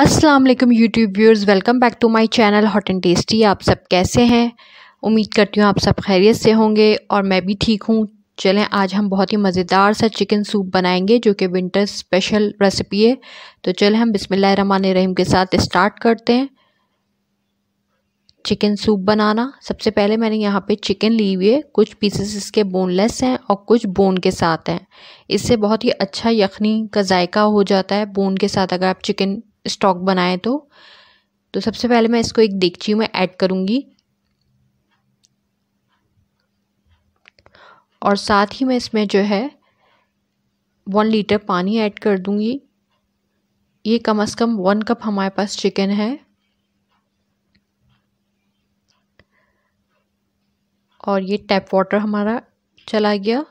अस्सलाम वालेकुम YouTube viewers welcome back to my channel hot and tasty आप सब कैसे हैं उम्मीद करती हूँ आप सब खैरियत से होंगे और मैं भी ठीक हूँ चलें आज हम बहुत ही मज़ेदार सा चिकन सूप बनाएंगे जो कि विंटर स्पेशल रेसिपी है तो चलें हम बिसमान रहीम के साथ स्टार्ट करते हैं चिकन सूप बनाना सबसे पहले मैंने यहाँ पे चिकन ली हुई है कुछ पीसेस इसके बोनलेस हैं और कुछ बोन के साथ हैं इससे बहुत ही अच्छा यखनी का जायका हो जाता है बोन के साथ अगर आप चिकन स्टॉक बनाए तो तो सबसे पहले मैं इसको एक देगची में ऐड करूँगी और साथ ही मैं इसमें जो है वन लीटर पानी ऐड कर दूँगी ये कम से कम वन कप हमारे पास चिकन है और ये टैप वाटर हमारा चला गया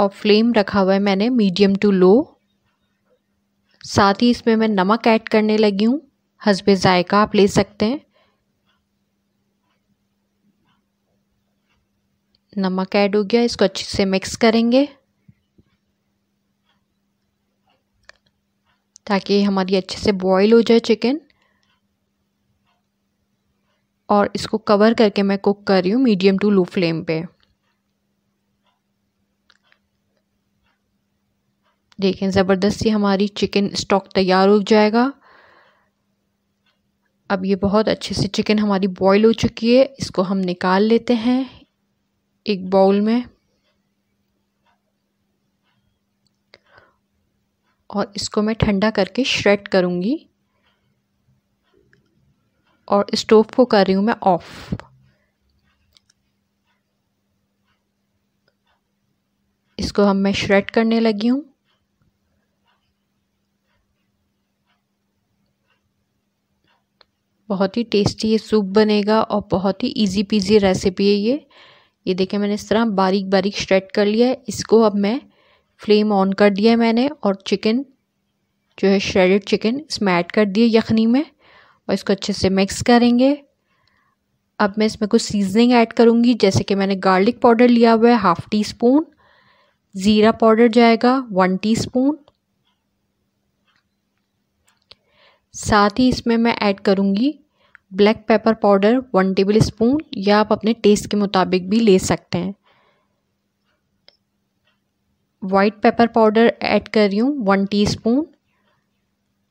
और फ्लेम रखा हुआ है मैंने मीडियम टू लो साथ ही इसमें मैं नमक ऐड करने लगी हूँ हसब ज़ायका आप ले सकते हैं नमक ऐड हो गया इसको अच्छे से मिक्स करेंगे ताकि हमारी अच्छे से बॉईल हो जाए चिकन और इसको कवर करके मैं कुक कर रही हूँ मीडियम टू लो फ्लेम पे देखें ज़बरदस्ती हमारी चिकन स्टॉक तैयार हो जाएगा अब ये बहुत अच्छे से चिकन हमारी बॉईल हो चुकी है इसको हम निकाल लेते हैं एक बाउल में और इसको मैं ठंडा करके श्रेड करूँगी और स्टोव को कर रही हूँ मैं ऑफ़ इसको हम मैं श्रेड करने लगी हूँ बहुत ही टेस्टी ये सूप बनेगा और बहुत ही इजी पीजी रेसिपी है ये ये देखें मैंने इस तरह बारीक बारीक स्ट्रेट कर लिया है इसको अब मैं फ्लेम ऑन कर दिया है मैंने और चिकन जो है श्रेडेड चिकन इसमें ऐड कर दिए यखनी में और इसको अच्छे से मिक्स करेंगे अब मैं इसमें कुछ सीजनिंग ऐड करूँगी जैसे कि मैंने गार्लिक पाउडर लिया हुआ है हाफ़ टी स्पून ज़ीरा पाउडर जाएगा वन स्पून साथ ही इसमें मैं ऐड करूँगी black pepper powder one tablespoon या आप अपने टेस्ट के मुताबिक भी ले सकते हैं वाइट पेपर पाउडर ऐड कर रही हूँ वन टीस्पून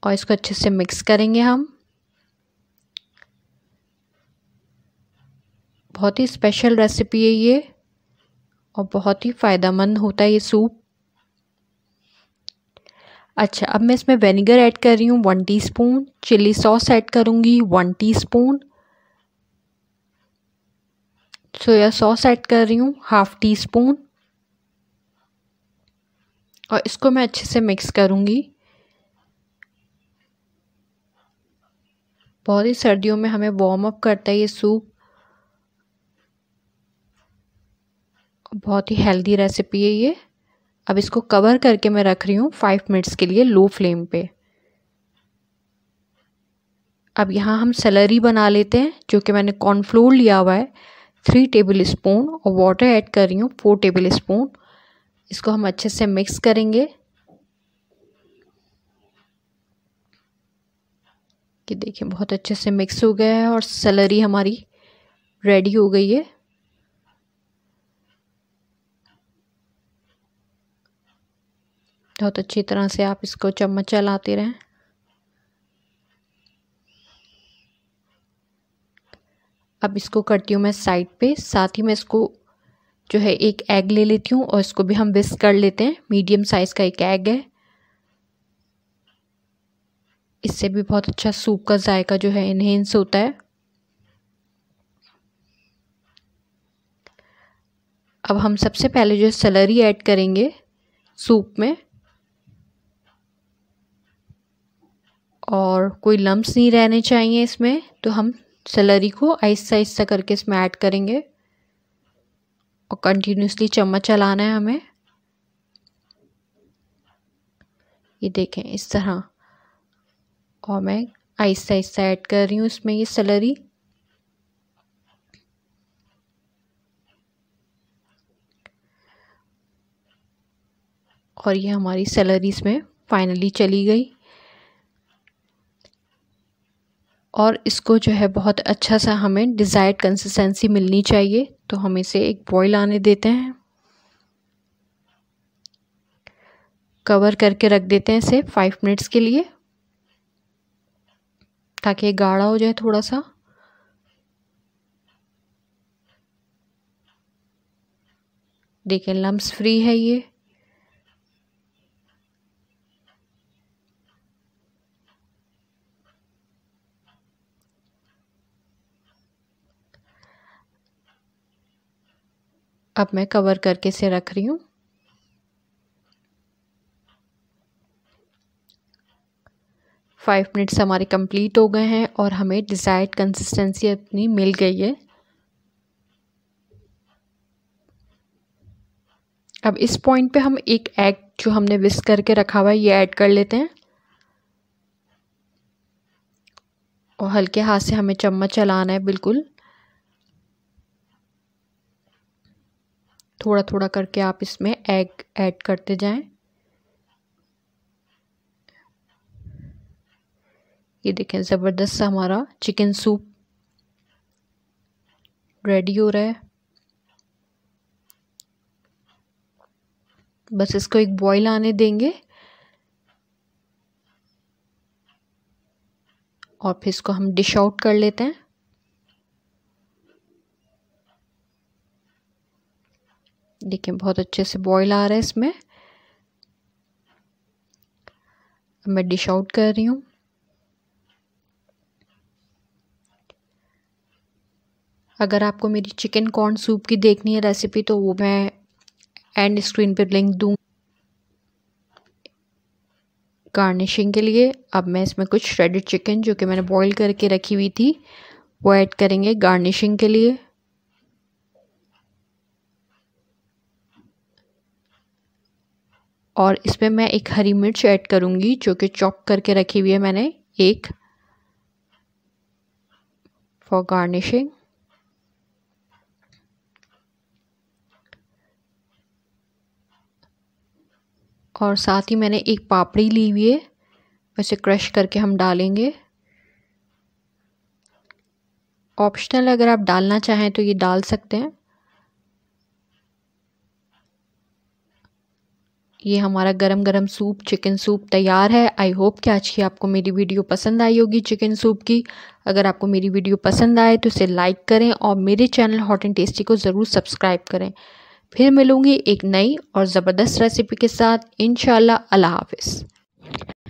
और इसको अच्छे से मिक्स करेंगे हम बहुत ही स्पेशल रेसिपी है ये और बहुत ही फ़ायदा मंद होता है ये सूप अच्छा अब मैं इसमें वेनेगर ऐड कर रही हूँ one teaspoon chilli sauce add करूँगी one teaspoon soya sauce add कर रही हूँ हाफ़ टी स्पून और इसको मैं अच्छे से मिक्स करूँगी बहुत ही सर्दियों में हमें वार्म अप करता है ये सूप बहुत ही हेल्दी रेसिपी है ये अब इसको कवर करके मैं रख रही हूँ फाइव मिनट्स के लिए लो फ्लेम पे अब यहाँ हम सेलरी बना लेते हैं जो कि मैंने कॉर्नफ्लोर लिया हुआ है थ्री टेबल स्पून और वाटर ऐड कर रही हूँ फोर टेबल स्पून इसको हम अच्छे से मिक्स करेंगे कि देखिए बहुत अच्छे से मिक्स हो गया है और सेलरी हमारी रेडी हो गई है बहुत अच्छी तरह से आप इसको चम्मच चलाते रहें अब इसको करती हूँ मैं साइड पे साथ ही मैं इसको जो है एक एग ले लेती हूँ और इसको भी हम विस्क कर लेते हैं मीडियम साइज़ का एक एग है इससे भी बहुत अच्छा सूप का जायका जो है इन्हेंस होता है अब हम सबसे पहले जो है सलरी ऐड करेंगे सूप में और कोई लम्ब्स नहीं रहने चाहिए इसमें तो हम सेलरी को आहिस्ता आहिस्ता करके इसमें ऐड करेंगे और कंटिन्यूसली चम्मच चलाना है हमें ये देखें इस तरह और मैं आहिस्ता आहिस्ता ऐड कर रही हूँ इसमें ये सेलरी और ये हमारी सैलरी इसमें फ़ाइनली चली गई और इसको जो है बहुत अच्छा सा हमें डिज़ायर्ड कंसिस्टेंसी मिलनी चाहिए तो हम इसे एक बॉईल आने देते हैं कवर करके रख देते हैं इसे फाइव मिनट्स के लिए ताकि ये गाढ़ा हो जाए थोड़ा सा देखिए लम्स फ्री है ये अब मैं कवर करके से रख रही हूँ फाइव मिनट्स हमारे कंप्लीट हो गए हैं और हमें डिज़ायर्ड कंसिस्टेंसी अपनी मिल गई है अब इस पॉइंट पे हम एक एग जो हमने विस्क करके रखा हुआ है ये ऐड कर लेते हैं और हल्के हाथ से हमें चम्मच चलाना है बिल्कुल थोड़ा थोड़ा करके आप इसमें एग ऐड करते जाएं ये देखें ज़बरदस्त सा हमारा चिकन सूप रेडी हो रहा है बस इसको एक बॉईल आने देंगे और फिर इसको हम डिश आउट कर लेते हैं देखिए बहुत अच्छे से बॉईल आ रहा है इसमें मैं डिश आउट कर रही हूँ अगर आपको मेरी चिकन कॉर्न सूप की देखनी है रेसिपी तो वो मैं एंड स्क्रीन पर लिंक दूँ गार्निशिंग के लिए अब मैं इसमें कुछ श्रेडेड चिकन जो कि मैंने बॉईल करके रखी हुई थी वो ऐड करेंगे गार्निशिंग के लिए और इसमें मैं एक हरी मिर्च ऐड करूँगी जो कि चॉप करके रखी हुई है मैंने एक फॉर गार्निशिंग और साथ ही मैंने एक पापड़ी ली हुई है उसे क्रश करके हम डालेंगे ऑप्शनल अगर आप डालना चाहें तो ये डाल सकते हैं ये हमारा गरम गरम सूप चिकन सूप तैयार है आई होप कि आज की आपको मेरी वीडियो पसंद आई होगी चिकन सूप की अगर आपको मेरी वीडियो पसंद आए तो इसे लाइक करें और मेरे चैनल हॉट एंड टेस्टी को ज़रूर सब्सक्राइब करें फिर मिलूँगी एक नई और ज़बरदस्त रेसिपी के साथ इन अल्लाह हाफिज़